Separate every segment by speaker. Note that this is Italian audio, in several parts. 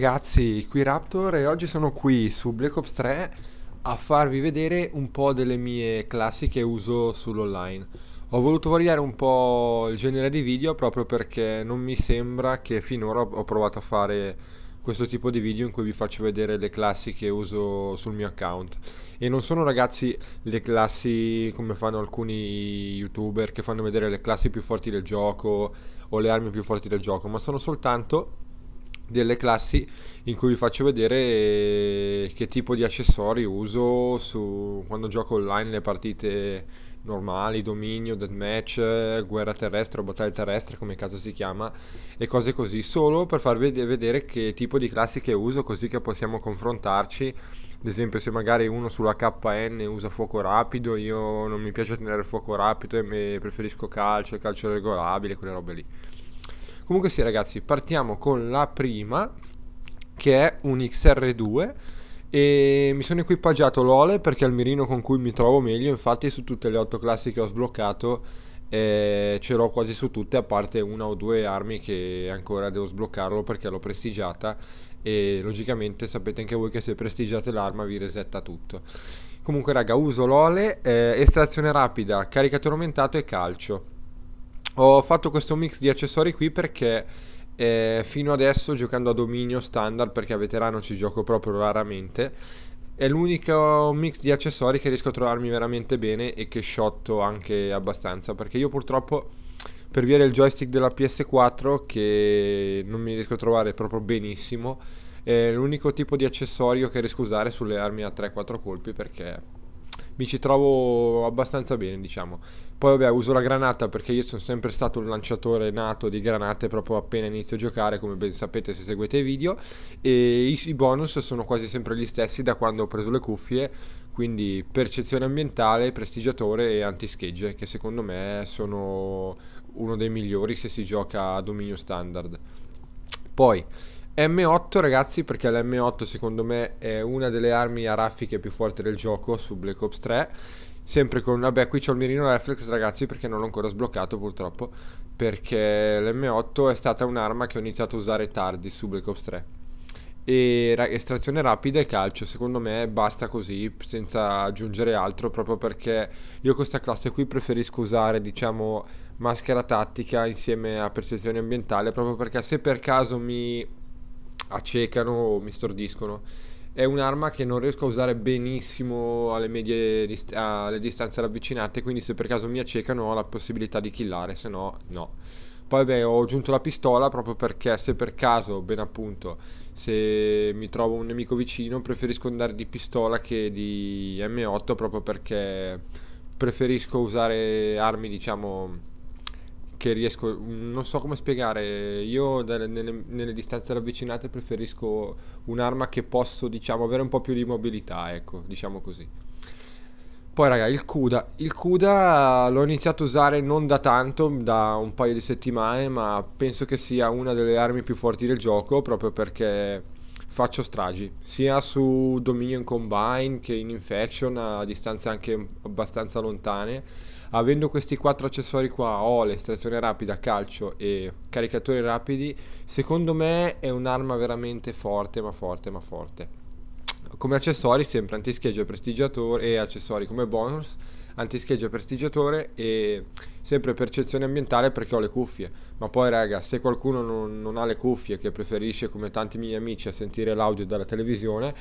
Speaker 1: ragazzi, qui Raptor e oggi sono qui su Black Ops 3 a farvi vedere un po' delle mie classi che uso sull'online. Ho voluto variare un po' il genere di video proprio perché non mi sembra che finora ho provato a fare questo tipo di video in cui vi faccio vedere le classi che uso sul mio account e non sono ragazzi le classi come fanno alcuni youtuber che fanno vedere le classi più forti del gioco o le armi più forti del gioco ma sono soltanto delle classi in cui vi faccio vedere che tipo di accessori uso su, quando gioco online le partite normali, dominio, deathmatch, guerra terrestre o battaglia terrestre come caso si chiama e cose così, solo per farvi vedere che tipo di classi che uso così che possiamo confrontarci ad esempio se magari uno sulla KN usa fuoco rapido io non mi piace tenere fuoco rapido e preferisco calcio calcio regolabile quelle robe lì Comunque sì ragazzi, partiamo con la prima che è un XR2 e mi sono equipaggiato l'Ole perché è il mirino con cui mi trovo meglio, infatti su tutte le 8 classi che ho sbloccato eh, ce l'ho quasi su tutte a parte una o due armi che ancora devo sbloccarlo perché l'ho prestigiata e logicamente sapete anche voi che se prestigiate l'arma vi resetta tutto comunque raga uso l'ole eh, estrazione rapida caricatore aumentato e calcio ho fatto questo mix di accessori qui perché eh, fino adesso giocando a dominio standard perché a veterano ci gioco proprio raramente è l'unico mix di accessori che riesco a trovarmi veramente bene e che shotto anche abbastanza perché io purtroppo per via del joystick della PS4 che non mi riesco a trovare proprio benissimo è l'unico tipo di accessorio che riesco a usare sulle armi a 3-4 colpi perché mi ci trovo abbastanza bene, diciamo. Poi vabbè, uso la granata perché io sono sempre stato un lanciatore nato di granate proprio appena inizio a giocare, come ben sapete se seguite i video, e i, i bonus sono quasi sempre gli stessi da quando ho preso le cuffie, quindi percezione ambientale, prestigiatore e antischegge, che secondo me sono uno dei migliori se si gioca a dominio standard. Poi M8 ragazzi perché l'M8 secondo me è una delle armi a raffiche più forti del gioco su Black Ops 3 Sempre con, vabbè qui c'ho il mirino reflex ragazzi perché non l'ho ancora sbloccato purtroppo Perché l'M8 è stata un'arma che ho iniziato a usare tardi su Black Ops 3 e estrazione rapida e calcio secondo me basta così senza aggiungere altro proprio perché io questa classe qui preferisco usare diciamo maschera tattica insieme a percezione ambientale proprio perché se per caso mi accecano o mi stordiscono. È un'arma che non riesco a usare benissimo alle, medie dist- alle distanze ravvicinate, quindi se per caso mi accecano ho la possibilità di killare, se no no. Poi beh, ho aggiunto la pistola proprio perché se per caso, ben appunto, se mi trovo un nemico vicino, preferisco andare di pistola che di M8 proprio perché preferisco usare armi, diciamo, che riesco, non so come spiegare, io nelle, nelle, distanze ravvicinate preferisco un'arma che posso diciamo avere un po' più di mobilità, ecco, diciamo così. Poi raga, il CUDA, il CUDA l'ho iniziato a usare non da tanto, da un paio di settimane, ma penso che sia una delle armi più forti del gioco proprio perché faccio stragi, sia su Dominion Combine che in Infection a distanze anche abbastanza lontane avendo questi quattro accessori qua, ole, l'estrazione rapida, calcio e caricatori rapidi, secondo me è un'arma veramente forte, ma forte, ma forte. Come accessori sempre antischieggio e prestigiatore e accessori come bonus e prestigiatore e sempre percezione ambientale perché ho le cuffie. Ma poi, raga, se qualcuno non, non ha le cuffie, che preferisce come tanti miei amici a sentire l'audio dalla televisione,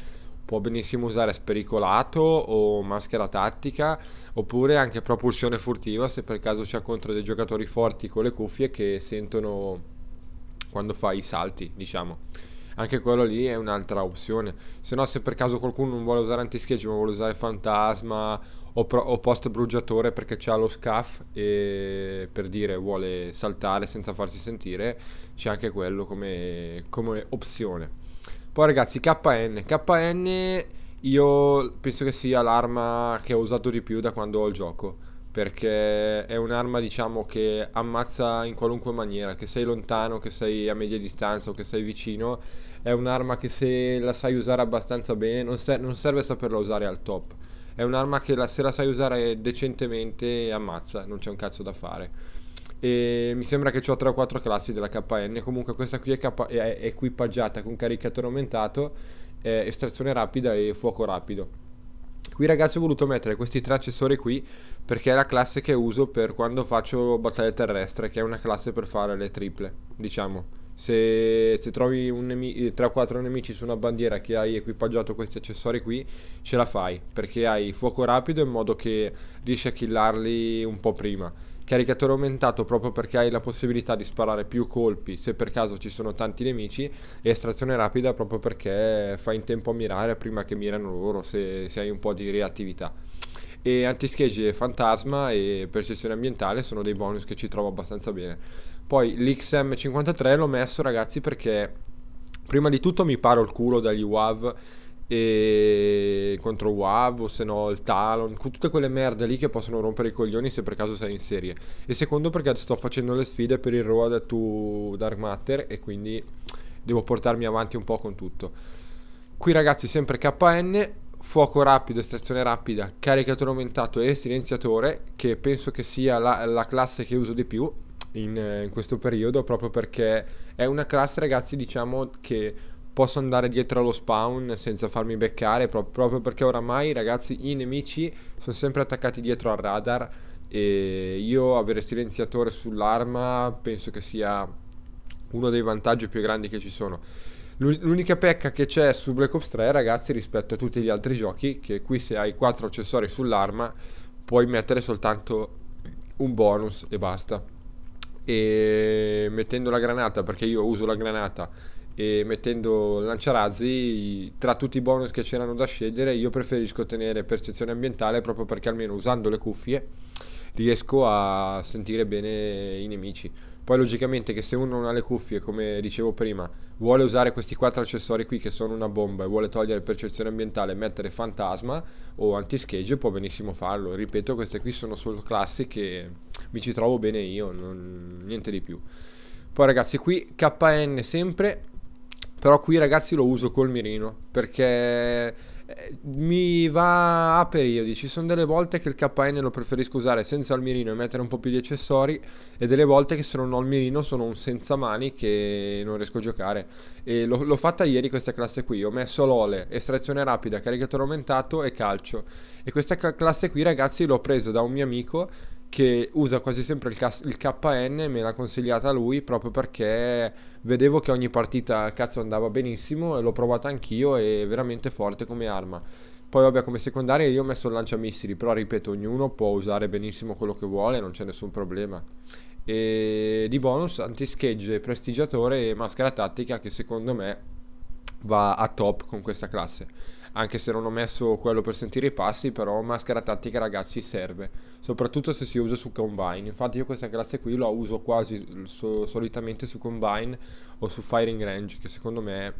Speaker 1: può benissimo usare spericolato o maschera tattica oppure anche propulsione furtiva se per caso c'è contro dei giocatori forti con le cuffie che sentono quando fa i salti, diciamo anche quello lì è un'altra opzione. Se no, se per caso qualcuno non vuole usare antischeggi, ma vuole usare fantasma o, pro, o post brugiatore perché ha lo scaff e per dire vuole saltare senza farsi sentire, c'è anche quello come, come opzione. Poi ragazzi, KN. KN io penso che sia l'arma che ho usato di più da quando ho il gioco. Perché è un'arma, diciamo, che ammazza in qualunque maniera. Che sei lontano, che sei a media distanza o che sei vicino. È un'arma che se la sai usare abbastanza bene, non, ser non serve saperla usare al top. È un'arma che la se la sai usare decentemente ammazza, non c'è un cazzo da fare e mi sembra che ho 3 o 4 classi della KN comunque questa qui è, capa- è equipaggiata con caricatore aumentato eh, estrazione rapida e fuoco rapido qui ragazzi ho voluto mettere questi tre accessori qui perché è la classe che uso per quando faccio battaglia terrestre che è una classe per fare le triple diciamo se, se trovi 3 o 4 nemici su una bandiera che hai equipaggiato questi accessori qui ce la fai perché hai fuoco rapido in modo che riesci a killarli un po' prima caricatore aumentato proprio perché hai la possibilità di sparare più colpi se per caso ci sono tanti nemici e estrazione rapida proprio perché fai in tempo a mirare prima che mirano loro se, se hai un po' di reattività e antischegge fantasma e percezione ambientale sono dei bonus che ci trovo abbastanza bene poi l'XM53 l'ho messo ragazzi perché prima di tutto mi paro il culo dagli UAV e contro WAV o se no il Talon, tutte quelle merde lì che possono rompere i coglioni se per caso sei in serie. E secondo perché sto facendo le sfide per il Road to Dark Matter e quindi devo portarmi avanti un po' con tutto. Qui ragazzi sempre KN, fuoco rapido, estrazione rapida, caricatore aumentato e silenziatore che penso che sia la, la classe che uso di più in, in questo periodo proprio perché è una classe ragazzi diciamo che posso andare dietro allo spawn senza farmi beccare, proprio, proprio perché oramai ragazzi i nemici sono sempre attaccati dietro al radar e io avere silenziatore sull'arma penso che sia uno dei vantaggi più grandi che ci sono. L'unica pecca che c'è su Black Ops 3 ragazzi rispetto a tutti gli altri giochi che qui se hai 4 accessori sull'arma puoi mettere soltanto un bonus e basta. E mettendo la granata perché io uso la granata e mettendo lanciarazzi tra tutti i bonus che c'erano da scegliere io preferisco tenere percezione ambientale proprio perché almeno usando le cuffie riesco a sentire bene i nemici poi logicamente che se uno non ha le cuffie come dicevo prima vuole usare questi quattro accessori qui che sono una bomba e vuole togliere percezione ambientale e mettere fantasma o anti-schedge può benissimo farlo ripeto queste qui sono solo classi che mi ci trovo bene io non, niente di più poi ragazzi qui KN sempre però qui ragazzi lo uso col mirino perché eh, mi va a periodi. Ci sono delle volte che il KN lo preferisco usare senza il mirino e mettere un po' più di accessori, e delle volte che se non ho il mirino sono un senza mani che non riesco a giocare. E l'ho fatta ieri questa classe qui. Ho messo l'ole, estrazione rapida, caricatore aumentato e calcio. E questa classe qui, ragazzi, l'ho presa da un mio amico che usa quasi sempre il, cas- il KN, me l'ha consigliata lui proprio perché vedevo che ogni partita cazzo andava benissimo e l'ho provata anch'io e è veramente forte come arma. Poi vabbè come secondaria io ho messo il lanciamissili, però ripeto ognuno può usare benissimo quello che vuole, non c'è nessun problema. E di bonus antischegge, prestigiatore e maschera tattica che secondo me va a top con questa classe anche se non ho messo quello per sentire i passi, però maschera tattica ragazzi serve, soprattutto se si usa su Combine. Infatti io questa classe qui la uso quasi so, solitamente su Combine o su Firing Range, che secondo me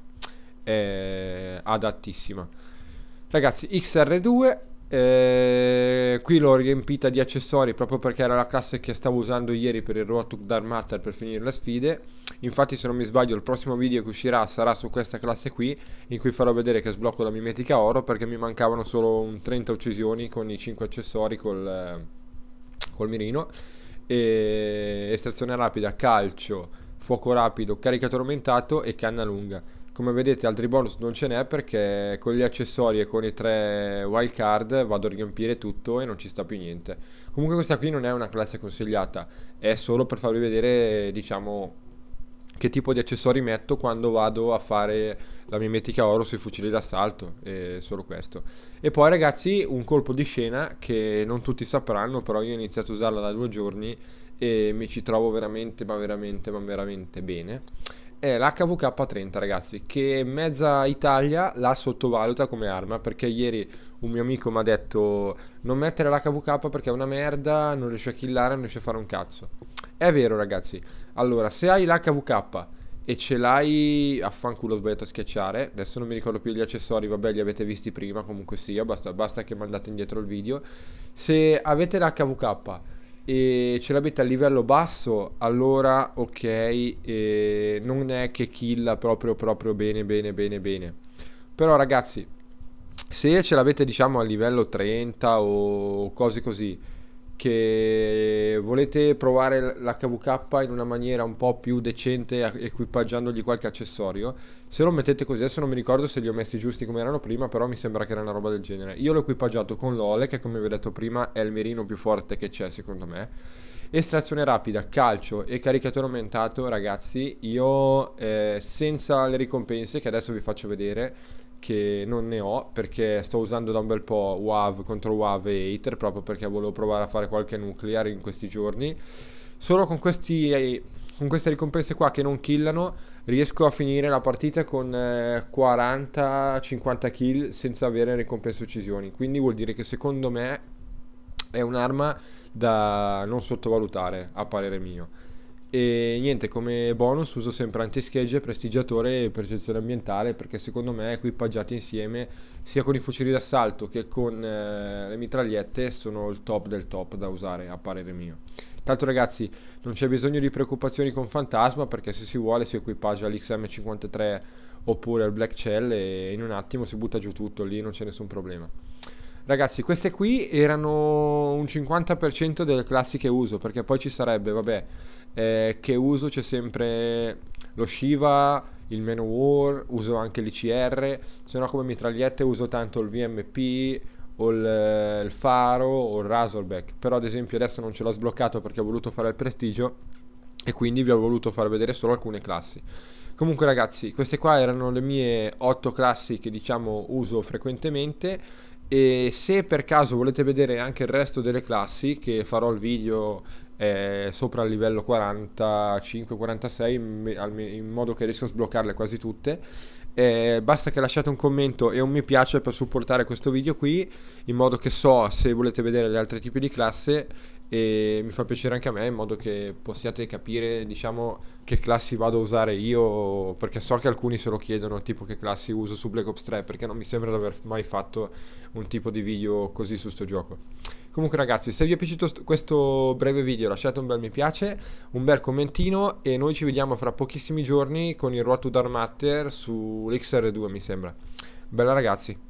Speaker 1: è, è adattissima. Ragazzi, XR2 eh, qui l'ho riempita di accessori proprio perché era la classe che stavo usando ieri per il Road Dark Master per finire le sfide infatti se non mi sbaglio il prossimo video che uscirà sarà su questa classe qui in cui farò vedere che sblocco la mimetica oro perché mi mancavano solo un 30 uccisioni con i 5 accessori col, eh, col mirino e estrazione rapida, calcio, fuoco rapido, caricatore aumentato e canna lunga come vedete altri bonus non ce n'è perché con gli accessori e con i tre wild card vado a riempire tutto e non ci sta più niente. Comunque questa qui non è una classe consigliata, è solo per farvi vedere diciamo che tipo di accessori metto quando vado a fare la mimetica oro sui fucili d'assalto e solo questo e poi ragazzi un colpo di scena che non tutti sapranno però io ho iniziato a usarla da due giorni e mi ci trovo veramente ma veramente ma veramente bene è l'HVK-30 ragazzi che mezza Italia la sottovaluta come arma perché ieri un mio amico mi ha detto non mettere l'HVK perché è una merda, non riesce a killare, non riesce a fare un cazzo. È vero ragazzi, allora se hai l'HVK e ce l'hai a fanculo sbagliato a schiacciare, adesso non mi ricordo più gli accessori, vabbè li avete visti prima comunque sia, basta, basta che mandate indietro il video. Se avete l'HVK e ce l'avete a livello basso, allora ok, eh, non è che killa proprio proprio bene bene bene bene. Però ragazzi, se ce l'avete diciamo a livello 30 o cose così, che volete provare l'HVK in una maniera un po' più decente equipaggiandogli qualche accessorio se lo mettete così adesso non mi ricordo se li ho messi giusti come erano prima però mi sembra che era una roba del genere io l'ho equipaggiato con l'Ole che come vi ho detto prima è il mirino più forte che c'è secondo me estrazione rapida calcio e caricatore aumentato ragazzi io eh, senza le ricompense che adesso vi faccio vedere che non ne ho perché sto usando da un bel po' WAV contro WAV e Hater proprio perché volevo provare a fare qualche nuclear in questi giorni. Solo con, questi, con queste ricompense qua che non killano riesco a finire la partita con 40-50 eh, kill senza avere ricompense uccisioni. Quindi vuol dire che secondo me è un'arma da non sottovalutare a parere mio. E niente, come bonus uso sempre antischegge, prestigiatore e percezione ambientale perché secondo me equipaggiati insieme sia con i fucili d'assalto che con eh, le mitragliette sono il top del top da usare a parere mio. Tanto ragazzi non c'è bisogno di preoccupazioni con Fantasma perché se si vuole si equipaggia l'XM53 oppure al Black Shell e in un attimo si butta giù tutto, lì non c'è nessun problema. Ragazzi, queste qui erano un 50% delle classiche uso, perché poi ci sarebbe, vabbè, eh, che uso c'è sempre lo Shiva, il Manowar, uso anche l'ICR, se no come mitragliette uso tanto il VMP o il, eh, il Faro o il Razorback, però ad esempio adesso non ce l'ho sbloccato perché ho voluto fare il prestigio e quindi vi ho voluto far vedere solo alcune classi. Comunque ragazzi, queste qua erano le mie 8 classi che diciamo uso frequentemente e se per caso volete vedere anche il resto delle classi che farò il video eh, sopra il livello 45-46 in modo che riesco a sbloccarle quasi tutte eh, basta che lasciate un commento e un mi piace per supportare questo video qui in modo che so se volete vedere gli altri tipi di classe e mi fa piacere anche a me in modo che possiate capire diciamo che classi vado a usare io perché so che alcuni se lo chiedono tipo che classi uso su Black Ops 3 perché non mi sembra di aver mai fatto un tipo di video così su sto gioco comunque ragazzi se vi è piaciuto questo breve video lasciate un bel mi piace un bel commentino e noi ci vediamo fra pochissimi giorni con il Road to Dark Matter su sull'XR2 mi sembra bella ragazzi